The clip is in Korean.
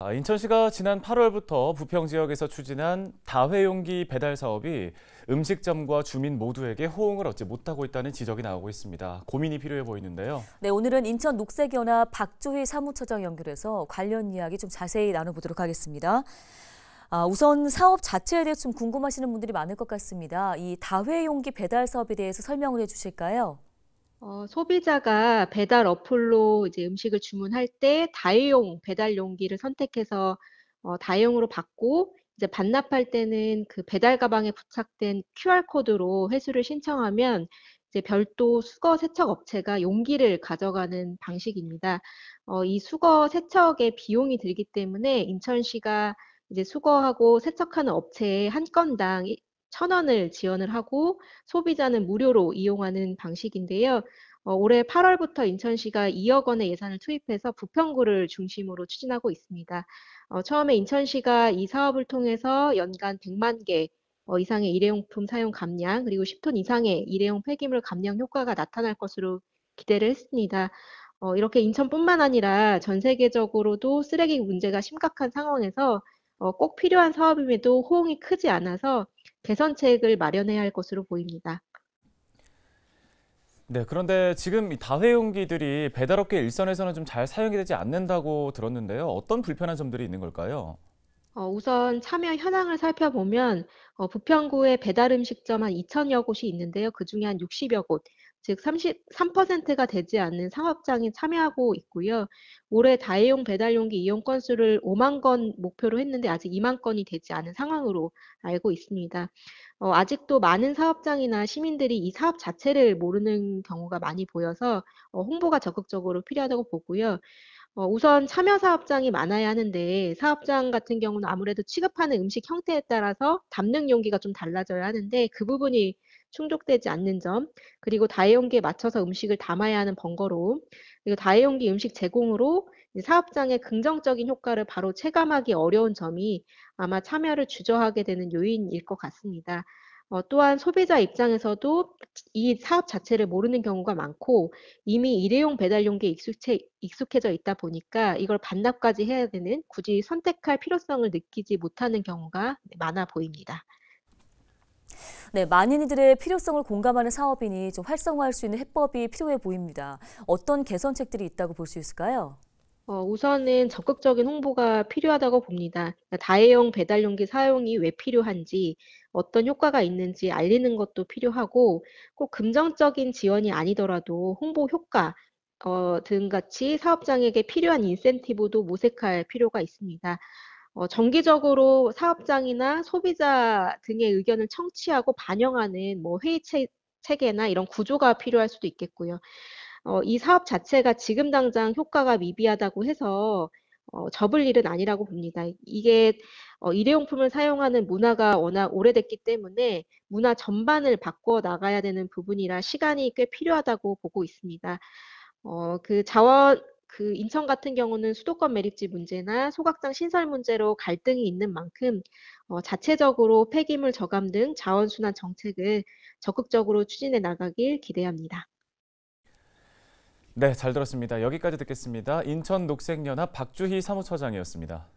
아, 인천시가 지난 8월부터 부평 지역에서 추진한 다회용기 배달 사업이 음식점과 주민 모두에게 호응을 얻지 못하고 있다는 지적이 나오고 있습니다. 고민이 필요해 보이는데요. 네, 오늘은 인천 녹색연합 박조희 사무처장 연결해서 관련 이야기 좀 자세히 나눠보도록 하겠습니다. 아, 우선 사업 자체에 대해 좀 궁금하시는 분들이 많을 것 같습니다. 이 다회용기 배달 사업에 대해서 설명을 해주실까요? 어 소비자가 배달 어플로 이제 음식을 주문할 때 다이용 배달 용기를 선택해서 어 다이용으로 받고 이제 반납할 때는 그 배달 가방에 부착된 QR 코드로 회수를 신청하면 이제 별도 수거 세척 업체가 용기를 가져가는 방식입니다. 어이 수거 세척에 비용이 들기 때문에 인천시가 이제 수거하고 세척하는 업체에 한 건당 천원을 지원을 하고 소비자는 무료로 이용하는 방식인데요. 어, 올해 8월부터 인천시가 2억 원의 예산을 투입해서 부평구를 중심으로 추진하고 있습니다. 어, 처음에 인천시가 이 사업을 통해서 연간 100만 개 어, 이상의 일회용품 사용 감량 그리고 10톤 이상의 일회용 폐기물 감량 효과가 나타날 것으로 기대를 했습니다. 어, 이렇게 인천뿐만 아니라 전 세계적으로도 쓰레기 문제가 심각한 상황에서 어, 꼭 필요한 사업임에도 호응이 크지 않아서 개선책을 마련해야 할 것으로 보입니다. 네, 그런데 지금 다회용기들이 배달업계 일선에서는 좀 잘 사용이 되지 않는다고 들었는데요. 어떤 불편한 점들이 있는 걸까요? 어, 우선 참여 현황을 살펴보면 어, 부평구에 배달 음식점 한 2천여 곳이 있는데요. 그중에 한 60여 곳, 즉 33%가 되지 않는 상업장이 참여하고 있고요. 올해 다회용 배달용기 이용 건수를 5만 건 목표로 했는데 아직 2만 건이 되지 않은 상황으로 알고 있습니다. 어, 아직도 많은 사업장이나 시민들이 이 사업 자체를 모르는 경우가 많이 보여서 어, 홍보가 적극적으로 필요하다고 보고요. 어, 우선 참여 사업장이 많아야 하는데 사업장 같은 경우는 아무래도 취급하는 음식 형태에 따라서 담는 용기가 좀 달라져야 하는데 그 부분이 충족되지 않는 점, 그리고 다이용기에 맞춰서 음식을 담아야 하는 번거로움, 그리고 다이용기 음식 제공으로 사업장의 긍정적인 효과를 바로 체감하기 어려운 점이 아마 참여를 주저하게 되는 요인일 것 같습니다. 어, 또한 소비자 입장에서도 이 사업 자체를 모르는 경우가 많고 이미 일회용 배달용기에 익숙해, 익숙해져 있다 보니까 이걸 반납까지 해야 되는 굳이 선택할 필요성을 느끼지 못하는 경우가 많아 보입니다. 네, 만인이들의 필요성을 공감하는 사업이니 좀 활성화할 수 있는 해법이 필요해 보입니다. 어떤 개선책들이 있다고 볼 수 있을까요? 어, 우선은 적극적인 홍보가 필요하다고 봅니다. 다회용 배달용기 사용이 왜 필요한지, 어떤 효과가 있는지 알리는 것도 필요하고, 꼭 긍정적인 지원이 아니더라도 홍보 효과, 어, 등같이 사업장에게 필요한 인센티브도 모색할 필요가 있습니다. 어, 정기적으로 사업장이나 소비자 등의 의견을 청취하고 반영하는 뭐 회의 체, 체계나 이런 구조가 필요할 수도 있겠고요. 어, 이 사업 자체가 지금 당장 효과가 미비하다고 해서 어, 접을 일은 아니라고 봅니다. 이게 어, 일회용품을 사용하는 문화가 워낙 오래됐기 때문에 문화 전반을 바꿔 나가야 되는 부분이라 시간이 꽤 필요하다고 보고 있습니다. 어, 그 자원 그 인천 같은 경우는 수도권 매립지 문제나 소각장 신설 문제로 갈등이 있는 만큼 어, 자체적으로 폐기물 저감 등 자원순환 정책을 적극적으로 추진해 나가길 기대합니다. 네, 잘 들었습니다. 여기까지 듣겠습니다. 인천 녹색연합 박주희 사무처장이었습니다.